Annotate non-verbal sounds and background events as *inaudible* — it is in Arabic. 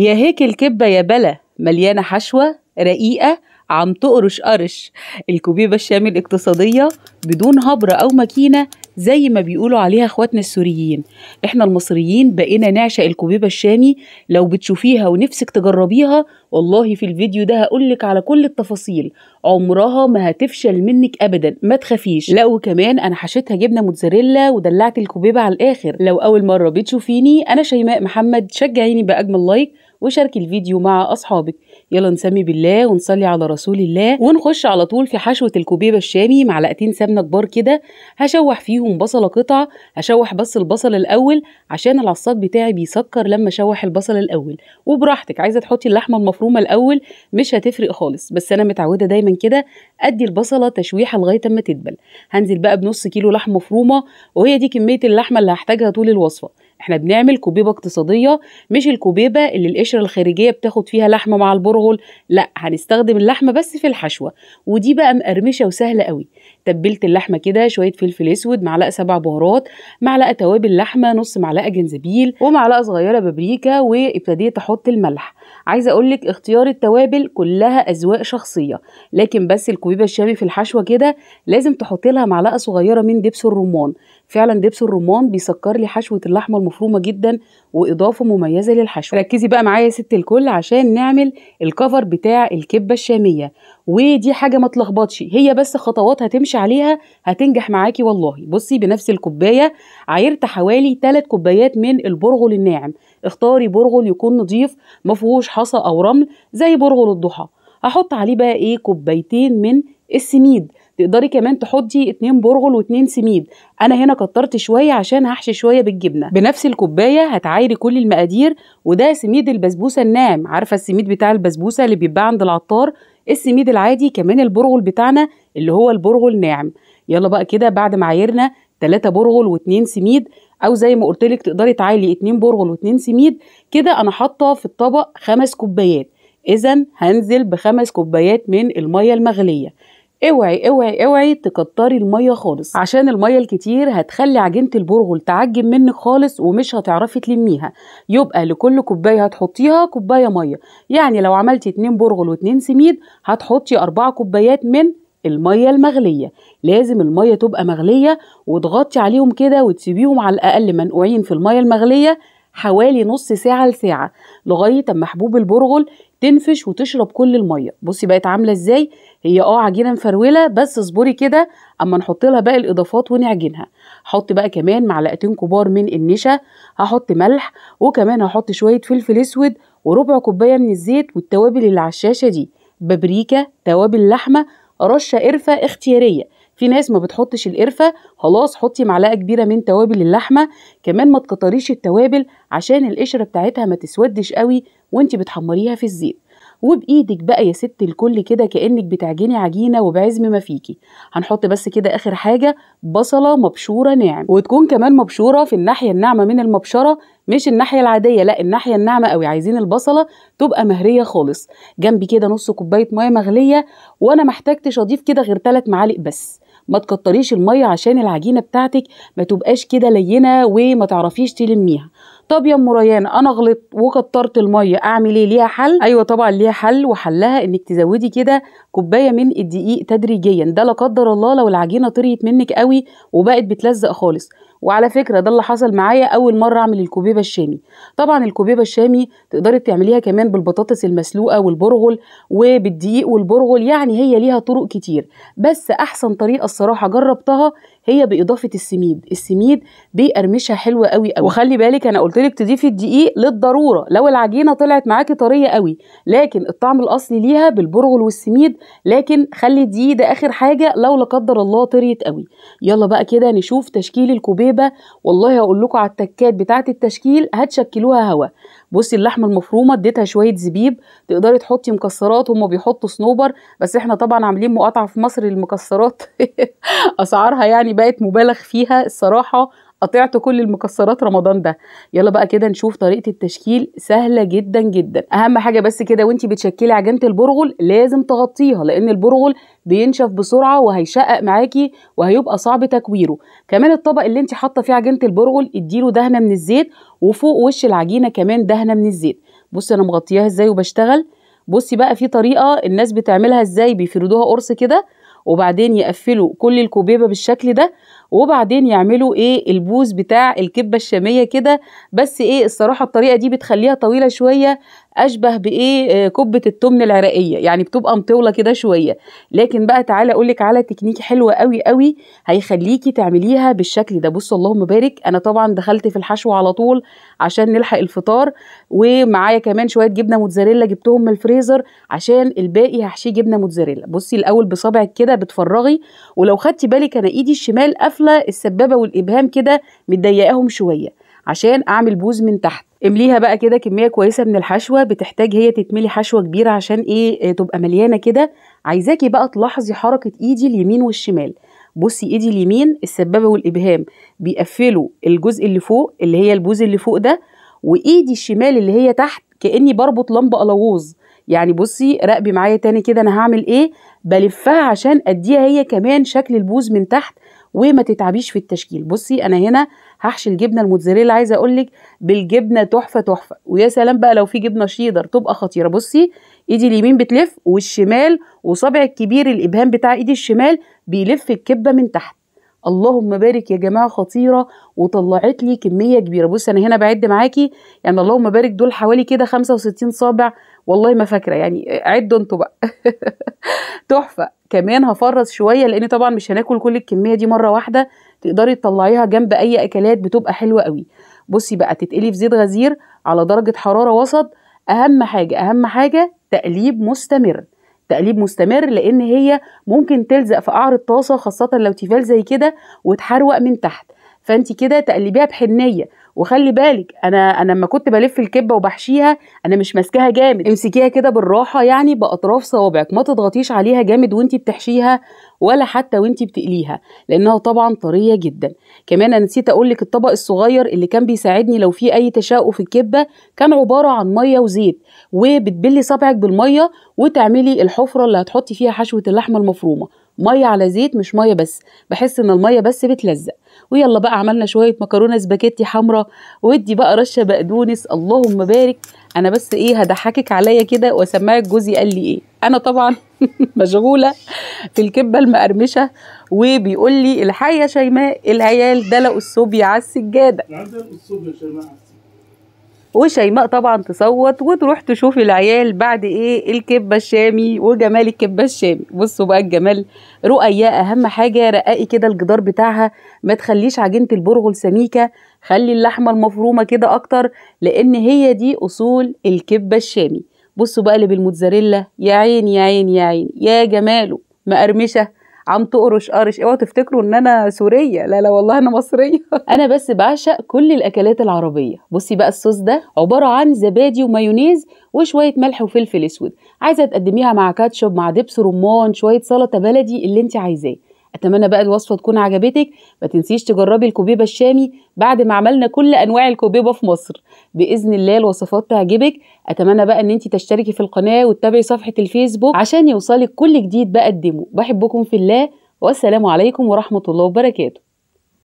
يا هيك الكبة يا بلا مليانة حشوة رقيقة عم تقرش قرش الكوبيبة الشامي الاقتصادية بدون هبرة أو ماكينة زي ما بيقولوا عليها اخواتنا السوريين احنا المصريين بقينا نعشق الكوبيبة الشامي لو بتشوفيها ونفسك تجربيها والله في الفيديو ده هقولك على كل التفاصيل عمرها ما هتفشل منك ابدا ما تخافيش لا وكمان انا حشيتها جبنه موتزاريلا ودلعت الكوبيبه على الاخر لو اول مره بتشوفيني انا شيماء محمد شجعيني باجمل لايك وشارك الفيديو مع أصحابك يلا نسمي بالله ونصلي على رسول الله ونخش على طول في حشوة الكوبيبة الشامي معلقتين سمنة كبار كده هشوح فيهم بصلة قطع هشوح بس البصل الأول عشان العصاب بتاعي بيسكر لما اشوح البصل الأول وبراحتك عايزة تحطي اللحمة المفرومة الأول مش هتفرق خالص بس أنا متعودة دايما كده أدي البصلة تشويحة لغاية أما تدبل هنزل بقى بنص كيلو لحمة مفرومة وهي دي كمية اللحمة اللي هحتاجها طول الوصفة احنا بنعمل كوبيبه اقتصاديه مش الكوبيبه اللي القشره الخارجيه بتاخد فيها لحمه مع البرغل لا هنستخدم اللحمه بس في الحشوه ودي بقى مقرمشه وسهله قوي تبلت اللحمه كده شويه فلفل اسود معلقه سبع بهارات معلقه توابل لحمه نص معلقه جنزبيل ومعلقه صغيره بابريكا وابتديت احط الملح عايزه اقول اختيار التوابل كلها اذواق شخصيه لكن بس الكوبيبه الشامي في الحشوه كده لازم تحطي لها معلقه صغيره من دبس الرمان فعلا دبس الرمان بيسكر لي حشوه اللحمه مفرومه جدا واضافه مميزه للحشو ركزي بقى معايا يا ست الكل عشان نعمل الكفر بتاع الكبه الشاميه ودي حاجه ما تلخبطش هي بس خطوات هتمشي عليها هتنجح معاكي والله بصي بنفس الكوبايه عايرت حوالي 3 كوبايات من البرغل الناعم اختاري برغل يكون نظيف ما فيهوش حصى او رمل زي برغل الضحى هحط عليه بقى ايه كوبايتين من السميد تقدري كمان تحطي اتنين برغل واتنين سميد انا هنا كترت شويه عشان هحشي شويه بالجبنه بنفس الكوبايه هتعايري كل المقادير وده سميد البسبوسه الناعم عارفه السميد بتاع البسبوسه اللي بيتباع عند العطار السميد العادي كمان البرغل بتاعنا اللي هو البرغل ناعم يلا بقى كده بعد ما عايرنا تلاته برغل واتنين سميد او زي ما قلتلك تقدري تعالي اتنين برغل واتنين سميد كده انا حاطه في الطبق خمس كوبايات اذا هنزل بخمس كوبايات من الميه المغليه اوعي اوعي اوعي تكتري الميه خالص عشان الميه الكتير هتخلي عجينه البرغل تعجن منك خالص ومش هتعرفي تلميها يبقى لكل كوبايه هتحطيها كوبايه ميه يعني لو عملتي اتنين برغل واتنين سميد هتحطي اربع كوبايات من الميه المغليه لازم الميه تبقى مغليه وتغطي عليهم كده وتسيبيهم على الاقل منقوعين في الميه المغليه حوالي نص ساعة لساعة لغاية أما حبوب البرغل تنفش وتشرب كل الميه بصي بقت عامله ازاي هي اه عجينه مفروله بس اصبري كده اما نحط لها باقي الاضافات ونعجنها هحط بقى كمان معلقتين كبار من النشا هحط ملح وكمان هحط شويه فلفل اسود وربع كوبايه من الزيت والتوابل اللي على الشاشه دي بابريكا توابل لحمه رشه قرفه اختياريه في ناس ما بتحطش القرفه خلاص حطي معلقه كبيره من توابل اللحمه كمان ما تكتريش التوابل عشان القشره بتاعتها ما تسودش قوي وانت بتحمريها في الزيت وبايدك بقى يا ست الكل كده كانك بتعجني عجينه وبعزم ما فيكي هنحط بس كده اخر حاجه بصله مبشوره ناعم وتكون كمان مبشوره في الناحيه الناعمه من المبشره مش الناحيه العاديه لا الناحيه الناعمه قوي عايزين البصله تبقى مهريه خالص جنبي كده نص كوبايه ميه مغليه وانا محتاجتش اضيف كده غير 3 معالق بس ما تكتريش الميه عشان العجينه بتاعتك ما تبقاش كده لينه وما تعرفيش تلميها طب يا ام ريان انا غلطت وكترت الميه اعمل ايه ليها حل ايوه طبعا ليها حل وحلها انك تزودي كده كوبايه من الدقيق تدريجيا ده لا قدر الله لو العجينه طريت منك قوي وبقت بتلزق خالص وعلى فكرة ده اللي حصل معايا أول مرة أعمل الكوبيبة الشامي طبعا الكوبيبة الشامي تقدري تعمليها كمان بالبطاطس المسلوقة والبرغل وبالدقيق والبرغل يعني هي ليها طرق كتير بس أحسن طريقة الصراحة جربتها هي بإضافة السميد السميد بيقرمشها حلوة قوي قوي وخلي بالك أنا قلت لك تضيفي الدقيق للضرورة لو العجينة طلعت معاكي طرية قوي لكن الطعم الأصلي ليها بالبرغل والسميد لكن خلي الدقيق ده آخر حاجة لو لا قدر الله طريت قوي يلا بقى كده نشوف تشكيل الكوبيبة الهيبه والله هقول لكم على التكات بتاعه التشكيل هتشكلوها هوا بصي اللحمه المفرومه اديتها شويه زبيب تقدري تحطي مكسرات هما بيحطوا صنوبر بس احنا طبعا عاملين مقاطعه في مصر للمكسرات *laughs* اسعارها يعني بقت مبالغ فيها الصراحه قطعت كل المكسرات رمضان ده يلا بقى كده نشوف طريقه التشكيل سهله جدا جدا اهم حاجه بس كده وانت بتشكلي عجينه البرغل لازم تغطيها لان البرغل بينشف بسرعه وهيشقق معاكي وهيبقى صعب تكويره كمان الطبق اللي انت حاطه فيه عجينه البرغل اديله دهنه من الزيت وفوق وش العجينه كمان دهنه من الزيت بصي انا مغطياها ازاي وبشتغل بصي بقى في طريقه الناس بتعملها ازاي بيفردوها قرص كده وبعدين يقفلوا كل الكوبيبه بالشكل ده وبعدين يعملوا ايه البوز بتاع الكبه الشاميه كده بس ايه الصراحه الطريقه دي بتخليها طويله شويه اشبه بايه آه، كبه التمن العراقيه يعني بتبقى مطوله كده شويه لكن بقى تعالى اقول لك على تكنيك حلو قوي قوي هيخليكي تعمليها بالشكل ده بص اللهم بارك انا طبعا دخلت في الحشو على طول عشان نلحق الفطار ومعايا كمان شويه جبنه موتزاريلا جبتهم من الفريزر عشان الباقي هحشيه جبنه موتزاريلا بصي الاول بصابعك كده بتفرغي ولو خدتي بالك انا ايدي الشمال قافله السبابه والابهام كده متضيقاهم شويه عشان اعمل بوز من تحت امليها بقى كده كميه كويسه من الحشوه بتحتاج هي تتملي حشوه كبيره عشان ايه آه، تبقى مليانه كده عايزاكي بقى تلاحظي حركه ايدي اليمين والشمال بصي ايدي اليمين السبابه والابهام بيقفلوا الجزء اللي فوق اللي هي البوز اللي فوق ده وايدي الشمال اللي هي تحت كاني بربط لمبه الاووز يعني بصي راقبي معايا تاني كده انا هعمل ايه بلفها عشان اديها هي كمان شكل البوز من تحت وما تتعبيش في التشكيل بصي انا هنا هحشي الجبنه الموتزاريلا عايزه اقول لك بالجبنه تحفه تحفه ويا سلام بقى لو في جبنه شيدر تبقى خطيره بصي ايدي اليمين بتلف والشمال وصابع الكبير الابهام بتاع ايدي الشمال بيلف الكبه من تحت اللهم بارك يا جماعه خطيره وطلعت لي كميه كبيره بص انا هنا بعد معاكي يعني اللهم بارك دول حوالي كده 65 صابع والله ما فاكره يعني عدوا انتوا بقى *laughs* تحفه كمان هفرز شويه لان طبعا مش هناكل كل الكميه دي مره واحده تقدري تطلعيها جنب اي اكلات بتبقى حلوه قوي بصي بقى تتقلي في زيت غزير على درجه حراره وسط اهم حاجه اهم حاجه تقليب مستمر تقليب مستمر لان هي ممكن تلزق في قعر الطاسه خاصه لو تيفال زي كده وتحروق من تحت فانت كده تقلبيها بحنيه وخلي بالك انا انا لما كنت بلف الكبه وبحشيها انا مش ماسكاها جامد امسكيها كده بالراحه يعني باطراف صوابعك ما تضغطيش عليها جامد وانت بتحشيها ولا حتى وانت بتقليها لانها طبعا طريه جدا كمان انا نسيت اقول لك الطبق الصغير اللي كان بيساعدني لو في اي تشاؤم في الكبه كان عباره عن ميه وزيت وبتبلي صبعك بالميه وتعملي الحفره اللي هتحطي فيها حشوه اللحمه المفرومه ميه على زيت مش ميه بس بحس ان الميه بس بتلزق ويلا بقى عملنا شويه مكرونه سباكيتي حمراء وادي بقى رشه بقدونس اللهم بارك انا بس ايه هضحكك عليا كده واسمعك جوزي قال لي ايه انا طبعا *laughs* مشغوله في الكبه المقرمشه وبيقول لي الحقيقه شيماء العيال دلقوا الصوبيا على السجاده دلقوا الصوبيا يا شيماء على السجاده وشيماء طبعا تصوت وتروح تشوف العيال بعد ايه الكبه الشامي وجمال الكبه الشامي بصوا بقى الجمال رؤية اهم حاجه رققي كده الجدار بتاعها ما تخليش عجينه البرغل سميكه خلي اللحمه المفرومه كده اكتر لان هي دي اصول الكبه الشامي بصوا بقى اللي بالموتزاريلا يا عين يا عين يا عين يا جماله مقرمشه عم تقرش قرش اوعوا تفتكروا ان انا سوريه لا لا والله انا مصريه *laughs* انا بس بعشق كل الاكلات العربيه بصي بقى الصوص ده عباره عن زبادي ومايونيز وشويه ملح وفلفل اسود عايزه تقدميها مع كاتشب مع دبس رمان شويه سلطه بلدي اللي انت عايزاه اتمنى بقى الوصفه تكون عجبتك ما تنسيش تجربي الكوبيبه الشامي بعد ما عملنا كل انواع الكوبيبه في مصر باذن الله الوصفات تعجبك اتمنى بقى ان انت تشتركي في القناه وتتابعي صفحه الفيسبوك عشان يوصلك كل جديد بقدمه بحبكم في الله والسلام عليكم ورحمه الله وبركاته